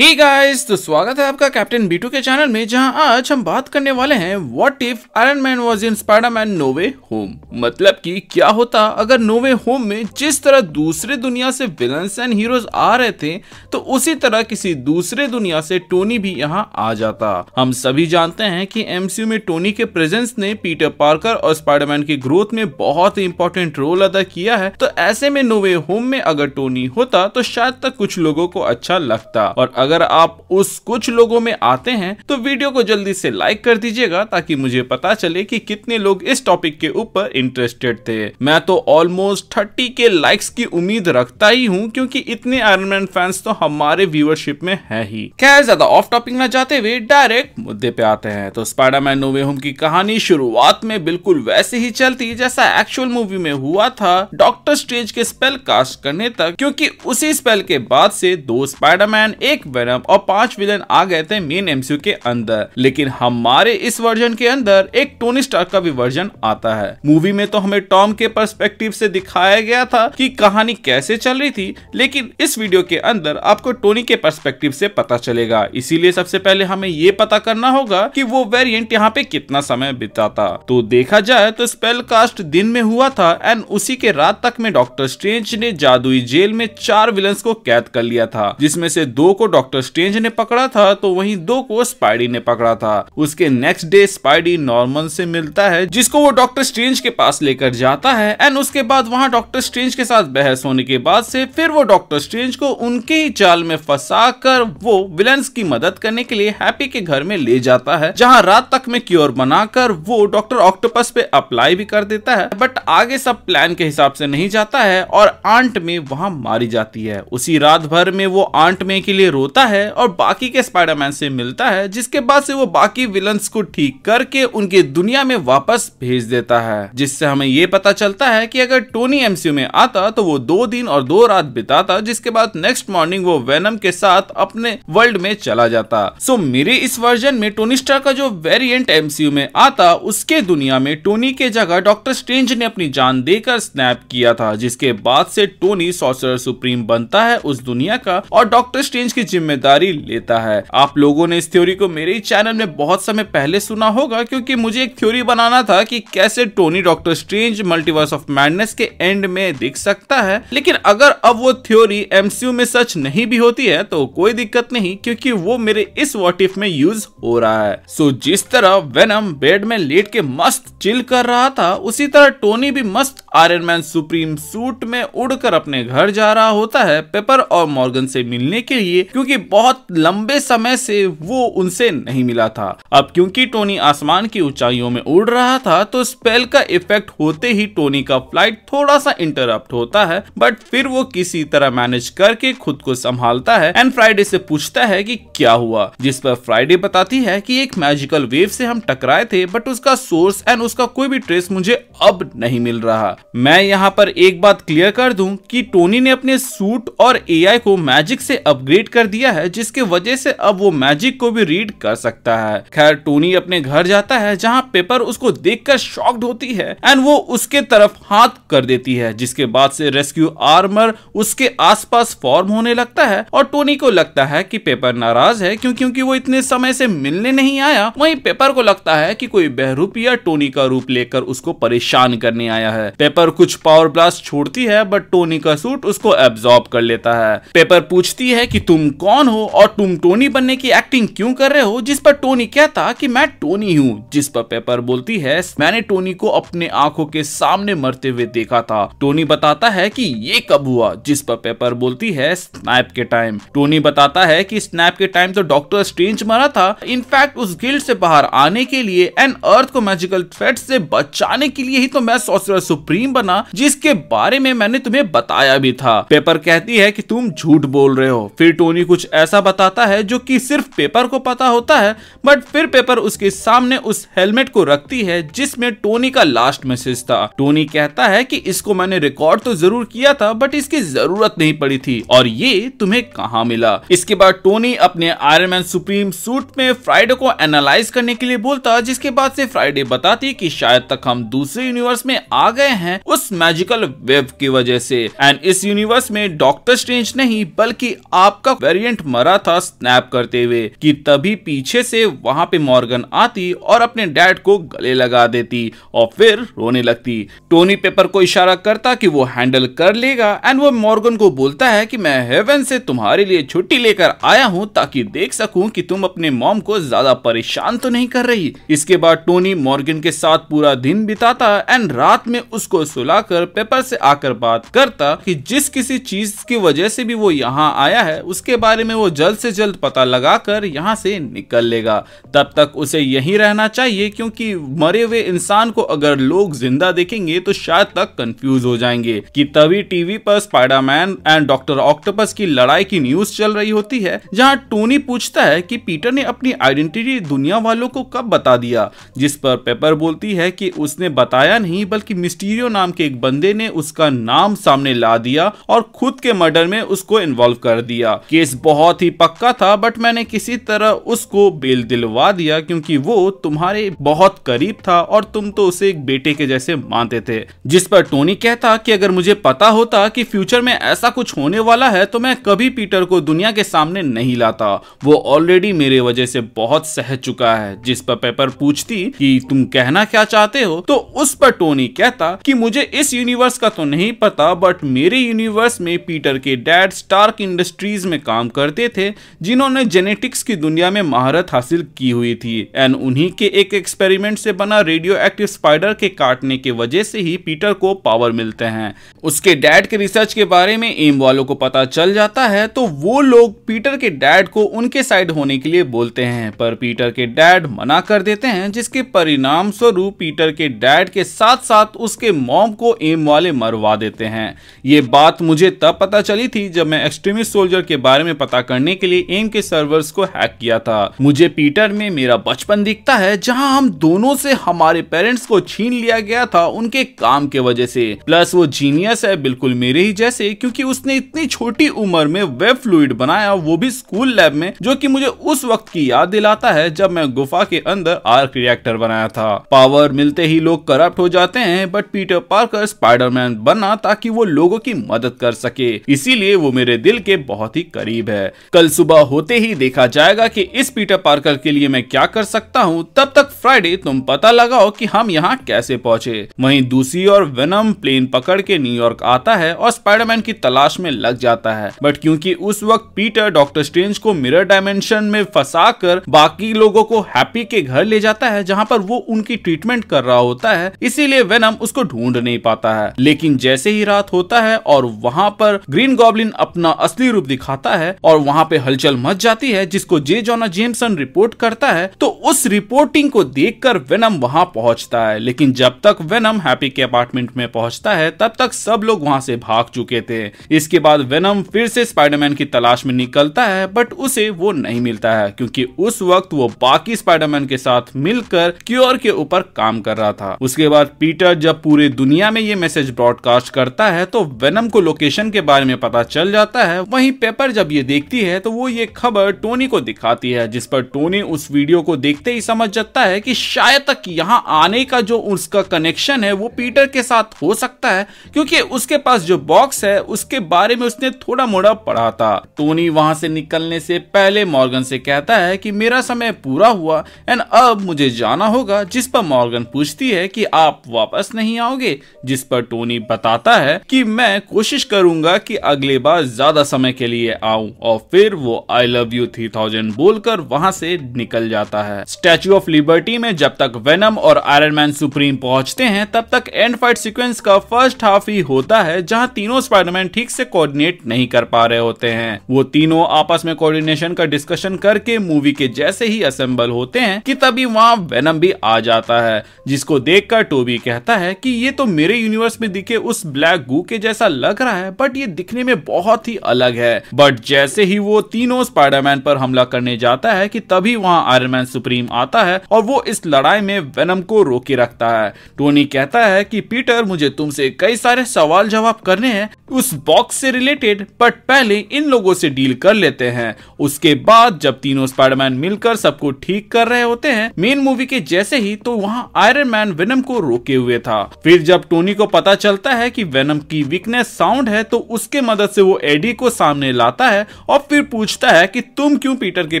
ही guys तो स्वागत है आपका कैप्टन बीटू के चैनल में जहां आज हम बात करने वाले हैं what if Iron Man was in Spiderman No Way Home मतलब कि क्या होता अगर नोवे होम में जिस तरह दूसरे दुनिया से विलन्स एंड हीरोज आ रहे थे तो उसी तरह किसी दूसरे दुनिया से टोनी भी यहां आ जाता हम सभी जानते हैं की एमसीयू में टोनी के प्रेजेंस ने पीटर पार्कर और स्पाइडरमैन की ग्रोथ में बहुत ही इंपॉर्टेंट रोल अदा किया है तो ऐसे में नोवे होम में अगर टोनी होता तो शायद तक कुछ लोगों को अच्छा लगता और अगर आप उस कुछ लोगों में आते हैं तो वीडियो को जल्दी से लाइक कर दीजिएगा ताकि मुझे पता चले कि कितने लोग इस टॉपिक के ऊपर इंटरेस्टेड थे मैं तो ऑलमोस्ट थर्टी के लाइक्स की उम्मीद रखता ही हूँ क्योंकि इतने आयरमैन फैंस तो हमारे व्यूअरशिप में है ही क्या ज्यादा ऑफ टॉपिक ना जाते हुए डायरेक्ट मुद्दे पे आते हैं तो स्पाइडरमैन नोवे होम की कहानी शुरुआत में बिल्कुल वैसे ही चलती जैसा एक्चुअल मूवी में हुआ था डॉक्टर स्ट्रेंज के स्पेल कास्ट करने तक क्योंकि उसी स्पेल के बाद से दो स्पाइडरमैन एक वेनम और पांच विलन आ गए थे मेन एमसीयू के अंदर लेकिन हमारे इस वर्जन के अंदर एक टोनी स्टार का भी वर्जन आता है मूवी में तो हमें टॉम के परस्पेक्टिव से दिखाया गया था कि कहानी कैसे चल रही थी लेकिन इस वीडियो के अंदर आपको टोनी के परस्पेक्टिव से पता चलेगा इसीलिए सबसे पहले हमें ये पता करना होगा कि वो वेरिएंट यहाँ पे कितना समय बिताता तो देखा जाए तो स्पेल कास्ट दिन में हुआ था एंड उसी के रात तक में डॉक्टर स्ट्रेंज ने जादुई जेल में चार विलन को कैद कर लिया था जिसमें से दो को डॉक्टर डॉक्टर स्ट्रेंज ने पकड़ा था तो वहीं दो को स्पाइडी ने पकड़ा था उसके नेक्स्ट डे स्पाइडी नॉर्मन से मिलता है जिसको वो डॉक्टर स्ट्रेंज के पास लेकर जाता है एंड उसके बाद वहाँ डॉक्टर स्ट्रेंज के साथ बहस होने के बाद से फिर वो डॉक्टर स्ट्रेंज को उनके ही चाल में फंसा कर वो विलन्स की मदद करने के लिए हैप्पी के घर में ले जाता है जहाँ रात तक में क्योर बनाकर वो डॉक्टर ऑक्टोपस पे अप्लाई भी कर देता है बट आगे सब प्लान के हिसाब से नहीं जाता है और आंट में वहाँ मारी जाती है उसी रात भर में वो आंट में के लिए रोता होता है और बाकी के स्पाइडरमैन से मिलता है जिसके बाद से वो बाकी विलन्स को ठीक करके उनके दुनिया में वापस भेज देता है जिससे हमें ये पता चलता है कि अगर टोनी एमसीयू में आता तो वो दो दिन और दो रात बिताता जिसके बाद नेक्स्ट मॉर्निंग वो वेनम के साथ अपने वर्ल्ड में चला जाता सो मेरे इस वर्जन में टोनी स्टार का जो वेरियंट एमसीयू में आता उसके दुनिया में टोनी के जगह डॉक्टर स्ट्रेंज ने अपनी जान देकर स्नैप किया था जिसके बाद से टोनी सॉसर सुप्रीम बनता है उस दुनिया का और डॉक्टर स्ट्रेंज की जिम्मेदारी लेता है आप लोगों ने इस थ्योरी को मेरे चैनल में बहुत समय पहले सुना होगा क्योंकि मुझे एक थ्योरी बनाना था कि कैसे Tony doctor Strange multiverse of madness के एंड में दिख सकता है लेकिन अगर अब वो थ्योरी एमसीयू में सच नहीं भी होती है तो कोई दिक्कत नहीं क्योंकि वो मेरे इस वॉटिफ में यूज हो रहा है सो जिस तरह वेनम बेड में लेट के मस्त चिल कर रहा था उसी तरह टोनी भी मस्त आयरन मैन सुप्रीम सूट में उड़कर अपने घर जा रहा होता है पेपर और मॉर्गन से मिलने के लिए क्योंकि क्योंकि बहुत लंबे समय से वो उनसे नहीं मिला था अब क्योंकि टोनी आसमान की ऊंचाइयों में उड़ रहा था तो स्पेल का इफेक्ट होते ही टोनी का फ्लाइट थोड़ा सा इंटरप्ट होता है बट फिर वो किसी तरह मैनेज करके खुद को संभालता है एंड फ्राइडे से पूछता है कि क्या हुआ जिस पर फ्राइडे बताती है कि एक मैजिकल वेव से हम टकराए थे बट उसका सोर्स एंड उसका कोई भी ट्रेस मुझे अब नहीं मिल रहा मैं यहाँ पर एक बात क्लियर कर दूं कि टोनी ने अपने सूट और एआई को मैजिक से अपग्रेड कर दिया दिया है जिसके वजह से अब वो मैजिक को भी रीड कर सकता है खैर टोनी अपने घर जाता है जहाँ पेपर उसको देखकर शॉक्ड होती है एंड वो उसके तरफ हाथ कर देती है जिसके बाद से रेस्क्यू आर्मर उसके आसपास फॉर्म होने लगता है और टोनी को लगता है कि पेपर नाराज है क्यों क्योंकि वो इतने समय से मिलने नहीं आया वहीं पेपर को लगता है कि कोई बहरूपिया टोनी का रूप लेकर उसको परेशान करने आया है पेपर कुछ पावर ब्लास्ट छोड़ती है बट टोनी का सूट उसको एब्जॉर्ब कर लेता है पेपर पूछती है कि तुम कौन हो और तुम टोनी बनने की एक्टिंग क्यों कर रहे हो जिस पर टोनी कहता कि मैं टोनी हूँ जिस पर पेपर बोलती है मैंने टोनी को अपने आंखों के सामने मरते हुए देखा था टोनी बताता है कि ये कब हुआ जिस पर पेपर बोलती है स्नैप के टाइम टोनी बताता है कि स्नैप के टाइम तो डॉक्टर स्ट्रेंज मरा था इनफैक्ट उस गिल्ड से बाहर आने के लिए एंड अर्थ को मैजिकल थ्रेट से बचाने के लिए ही तो मैं सोसर सुप्रीम बना जिसके बारे में मैंने तुम्हें बताया भी था पेपर कहती है कि तुम झूठ बोल रहे हो फिर टोनी को कुछ ऐसा बताता है जो कि सिर्फ पेपर को पता होता है बट फिर पेपर उसके सामने उस हेलमेट को रखती है जिसमें टोनी का लास्ट मैसेज था टोनी कहता है कि इसको मैंने रिकॉर्ड तो जरूर किया था बट इसकी जरूरत नहीं पड़ी थी और ये तुम्हें कहा मिला इसके बाद टोनी अपने आयरन मैन सुप्रीम सूट में फ्राइडे को एनालाइज करने के लिए बोलता जिसके बाद से फ्राइडे बताती कि शायद तक हम दूसरे यूनिवर्स में आ गए हैं उस मैजिकल वेब की वजह से एंड इस यूनिवर्स में डॉक्टर स्ट्रेंज नहीं बल्कि आपका वेरी वेरिएंट मरा था स्नैप करते हुए कि तभी पीछे से वहां पे मॉर्गन आती और अपने डैड को गले लगा देती और फिर रोने लगती टोनी पेपर को इशारा करता कि वो हैंडल कर लेगा एंड वो मॉर्गन को बोलता है कि मैं हेवन से तुम्हारे लिए छुट्टी लेकर आया हूँ ताकि देख सकूं कि तुम अपने मॉम को ज्यादा परेशान तो नहीं कर रही इसके बाद टोनी मॉर्गन के साथ पूरा दिन बिताता एंड रात में उसको सुलाकर पेपर से आकर बात करता कि जिस किसी चीज की वजह से भी वो यहाँ आया है उसके बाद बारे में वो जल्द से जल्द पता लगाकर यहाँ से निकल लेगा तब तक उसे यहीं रहना चाहिए क्योंकि मरे हुए इंसान को अगर लोग जिंदा देखेंगे तो शायद तक कंफ्यूज हो जाएंगे कि तभी टीवी पर स्पाइडरमैन एंड डॉक्टर ऑक्टोपस की लड़ाई की न्यूज चल रही होती है जहाँ टोनी पूछता है की पीटर ने अपनी आइडेंटिटी दुनिया वालों को कब बता दिया जिस पर पेपर बोलती है की उसने बताया नहीं बल्कि मिस्टीरियो नाम के एक बंदे ने उसका नाम सामने ला दिया और खुद के मर्डर में उसको इन्वॉल्व कर दिया केस बहुत ही पक्का था बट मैंने किसी तरह उसको बेल दिलवा दिया क्योंकि वो तुम्हारे बहुत करीब था और तुम तो उसे एक बेटे के जैसे मानते थे जिस पर टोनी कहता कि अगर मुझे पता होता कि फ्यूचर में ऐसा कुछ होने वाला है तो मैं कभी पीटर को दुनिया के सामने नहीं लाता वो ऑलरेडी मेरे वजह से बहुत सह चुका है जिस पर पेपर पूछती कि तुम कहना क्या चाहते हो तो उस पर टोनी कहता कि मुझे इस यूनिवर्स का तो नहीं पता बट मेरे यूनिवर्स में पीटर के डैड स्टार्क इंडस्ट्रीज में काम करते थे जिन्होंने जेनेटिक्स की दुनिया में महारत हासिल की हुई थी एंड उन्हीं के एक एक्सपेरिमेंट से बना रेडियो एक्टिव स्पाइडर के काटने के वजह से ही पीटर को पावर मिलते हैं उसके डैड के रिसर्च के बारे में एम वालों को पता चल जाता है तो वो लोग पीटर के डैड को उनके साइड होने के लिए बोलते हैं पर पीटर के डैड मना कर देते हैं जिसके परिणाम स्वरूप पीटर के डैड के साथ साथ उसके मॉम को एम वाले मरवा देते हैं ये बात मुझे तब पता चली थी जब मैं एक्सट्रीमिस्ट सोल्जर के बारे में पता करने के लिए एम के सर्वर्स को हैक किया था मुझे पीटर में मेरा बचपन दिखता है जहाँ हम दोनों से हमारे पेरेंट्स को छीन लिया गया था उनके काम के वजह से प्लस वो जीनियस है बिल्कुल मेरे ही जैसे क्योंकि उसने इतनी छोटी उम्र में वेब फ्लूड बनाया वो भी स्कूल लैब में जो की मुझे उस वक्त की याद दिलाता है जब मैं गुफा के अंदर आर्क रिएक्टर बनाया था पावर मिलते ही लोग करप्ट हो जाते हैं बट पीटर पार्कर स्पाइडरमैन बना ताकि वो लोगों की मदद कर सके इसीलिए वो मेरे दिल के बहुत ही करीब है है कल सुबह होते ही देखा जाएगा कि इस पीटर पार्कर के लिए मैं क्या कर सकता हूँ तब तक फ्राइडे तुम पता लगाओ कि हम यहाँ कैसे पहुँचे वहीं दूसरी और वेनम प्लेन पकड़ के न्यूयॉर्क आता है और स्पाइडरमैन की तलाश में लग जाता है बट क्योंकि उस वक्त पीटर डॉक्टर स्ट्रेंज को मिरर डायमेंशन में फंसा कर बाकी लोगों को हैप्पी के घर ले जाता है जहाँ पर वो उनकी ट्रीटमेंट कर रहा होता है इसीलिए वेनम उसको ढूंढ नहीं पाता है लेकिन जैसे ही रात होता है और वहाँ पर ग्रीन गॉबलिन अपना असली रूप दिखाता है और वहां पे हलचल मच जाती है जिसको जे जोना जेमसन रिपोर्ट करता है तो उस रिपोर्टिंग को देखकर वेनम वहां पहुंचता है लेकिन जब तक वेनम हैप्पी के अपार्टमेंट में पहुंचता है तब तक सब लोग वहां से भाग चुके थे इसके बाद वेनम फिर से स्पाइडरमैन की तलाश में निकलता है बट उसे वो नहीं मिलता है क्योंकि उस वक्त वो बाकी स्पाइडरमैन के साथ मिलकर क्योर के ऊपर काम कर रहा था उसके बाद पीटर जब पूरे दुनिया में ये मैसेज ब्रॉडकास्ट करता है तो वेनम को लोकेशन के बारे में पता चल जाता है वहीं पेपर जब ये ये देखती है तो वो ये खबर टोनी को दिखाती है जिस पर टोनी उस वीडियो को देखते ही समझ जाता है कि शायद तक यहाँ आने का जो उसका कनेक्शन है वो पीटर के साथ हो सकता है क्योंकि उसके पास जो बॉक्स है उसके बारे में उसने थोड़ा मोड़ा पढ़ा था टोनी वहां से निकलने से पहले मॉर्गन से कहता है कि मेरा समय पूरा हुआ एंड अब मुझे जाना होगा जिस पर मॉर्गन पूछती है कि आप वापस नहीं आओगे जिस पर टोनी बताता है कि मैं कोशिश करूंगा कि अगले बार ज्यादा समय के लिए आऊं और फिर वो I love you three thousand बोलकर वहाँ से निकल जाता है स्टेच्यू ऑफ लिबर्टी में जब तक वेनम और आयरन मैन सुप्रीम पहुंचते हैं तब तक एंड फाइट सिक्वेंस का फर्स्ट हाफ ही होता है जहाँ तीनों स्पाइडरमैन ठीक से कोऑर्डिनेट नहीं कर पा रहे होते हैं वो तीनों आपस में कोऑर्डिनेशन का डिस्कशन करके मूवी के जैसे ही असेंबल होते हैं कि तभी वहाँ वेनम भी आ जाता है जिसको देखकर टोबी कहता है कि ये तो मेरे यूनिवर्स में दिखे उस ब्लैक गू के जैसा लग रहा है बट ये दिखने में बहुत ही अलग है बट जैसे जैसे ही वो तीनों स्पाइडरमैन पर हमला करने जाता है कि तभी वहाँ आयरन मैन सुप्रीम आता है और वो इस लड़ाई में वेनम को रोके रखता है टोनी कहता है कि पीटर मुझे तुमसे कई सारे सवाल जवाब करने हैं उस बॉक्स से रिलेटेड बट पहले इन लोगों से डील कर लेते हैं उसके बाद जब तीनों स्पाइडरमैन मिलकर सबको ठीक कर रहे होते हैं मेन मूवी के जैसे ही तो वहाँ आयरन मैन वेनम को रोके हुए था फिर जब टोनी को पता चलता है कि वेनम की वीकनेस साउंड है तो उसके मदद से वो एडी को सामने लाता है और फिर पूछता है कि तुम क्यों पीटर के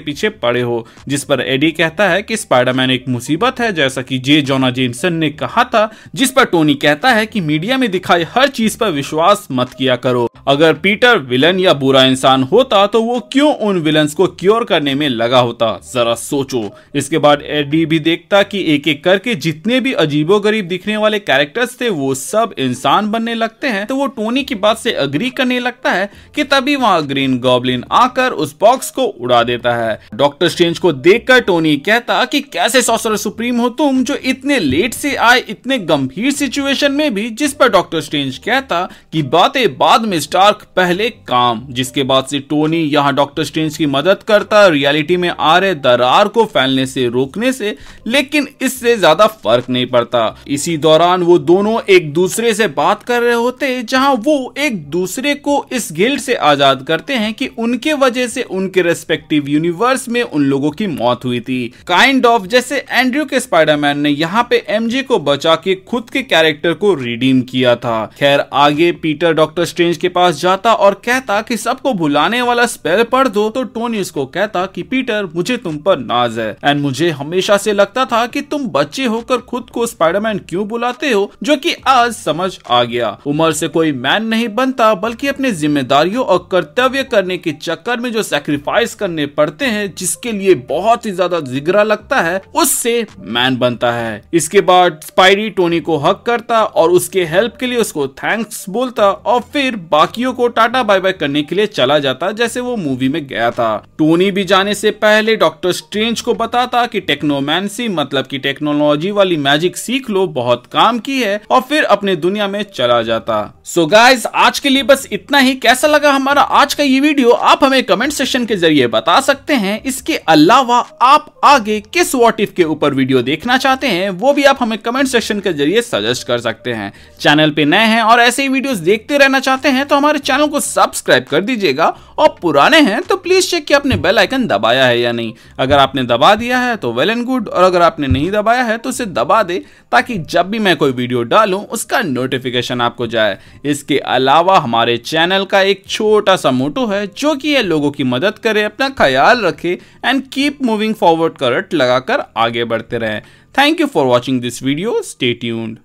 पीछे पड़े हो जिस पर एडी कहता है कि स्पाइडरमैन एक मुसीबत है जैसा कि जे जोना जेमसन ने कहा था जिस पर टोनी कहता है कि मीडिया में दिखाई हर चीज पर विश्वास मत किया करो अगर पीटर विलन या बुरा इंसान होता तो वो क्यों उन विलन को क्योर करने में लगा होता जरा सोचो इसके बाद एडी भी देखता कि एक एक करके जितने भी अजीबो गरीब दिखने वाले कैरेक्टर्स थे वो सब इंसान बनने लगते हैं तो वो टोनी की बात से अग्री करने लगता है कि तभी वहाँ ग्रीन गॉब गॉबलिन आकर उस बॉक्स को उड़ा देता है डॉक्टर स्ट्रेंज को देखकर टोनी कहता कि कैसे सॉसर सुप्रीम हो तुम जो इतने लेट से आए इतने गंभीर सिचुएशन में भी जिस पर डॉक्टर स्ट्रेंज कहता कि बातें बाद में स्टार्क पहले काम जिसके बाद से टोनी यहाँ डॉक्टर स्ट्रेंज की मदद करता रियलिटी में आ रहे दरार को फैलने से रोकने से लेकिन इससे ज्यादा फर्क नहीं पड़ता इसी दौरान वो दोनों एक दूसरे से बात कर रहे होते जहां वो एक दूसरे को इस गिल्ड से आजाद करते हैं कि उनके वजह से उनके रेस्पेक्टिव यूनिवर्स में उन लोगों की मौत हुई थी काइंड ऑफ जैसे एंड्रयू के स्पाइडरमैन ने यहाँ पे एमजे को बचा के खुद के कैरेक्टर को रिडीम किया था खैर आगे पीटर डॉक्टर स्ट्रेंज के पास जाता और कहता कि सबको भुलाने वाला स्पेल पढ़ दो तो टोनी उसको कहता कि पीटर मुझे तुम पर नाज है एंड मुझे हमेशा से लगता था कि तुम बच्चे होकर खुद को स्पाइडरमैन क्यों बुलाते हो जो कि आज समझ आ गया उम्र से कोई मैन नहीं बनता बल्कि अपने जिम्मेदारियों और कर्तव्य करने के चक्कर में जो सेक्रीफाइस करने पड़ते हैं जिसके लिए बहुत ही ज्यादा जिगरा लगता है उससे मैन बनता है इसके बाद स्पाइडी टोनी को हक करता और उसके हेल्प के लिए उसको थैंक्स बोलता और फिर बाकियों को टाटा बाय बाय करने के लिए चला जाता जैसे वो मूवी में गया था टोनी भी जाने से पहले डॉक्टर स्ट्रेंज को बताता कि टेक्नोमैनसी मतलब कि टेक्नोलॉजी वाली मैजिक सीख लो बहुत काम की है और फिर अपने दुनिया में चला जाता सो so गाइज आज के लिए बस इतना ही कैसा लगा हमारा आज का ये वीडियो आप हमें कमेंट सेक्शन के जरिए बता सकते हैं इसके अलावा आप आगे किस वॉट इफ के ऊपर वीडियो देखना चाहते हैं वो भी आप हमें कमेंट सेक्शन के जरिए सजेस्ट कर सकते हैं चैनल पे नए हैं और ऐसे ही वीडियोस देखते रहना चाहते हैं तो हमारे चैनल को सब्सक्राइब कर दीजिएगा और पुराने हैं तो प्लीज चेक कि आपने बेल आइकन दबाया है या नहीं अगर आपने दबा दिया है तो वेल एंड गुड और अगर आपने नहीं दबाया है तो उसे दबा दे ताकि जब भी मैं कोई वीडियो डालूं उसका नोटिफिकेशन आपको जाए इसके अलावा हमारे चैनल का एक छोटा सा मोटो है जो कि ये लोगों की मदद करे अपना ख्याल रखे एंड कीप मूविंग फॉरवर्ड करट लगाकर आगे बढ़ते रहें thank you for watching this video stay tuned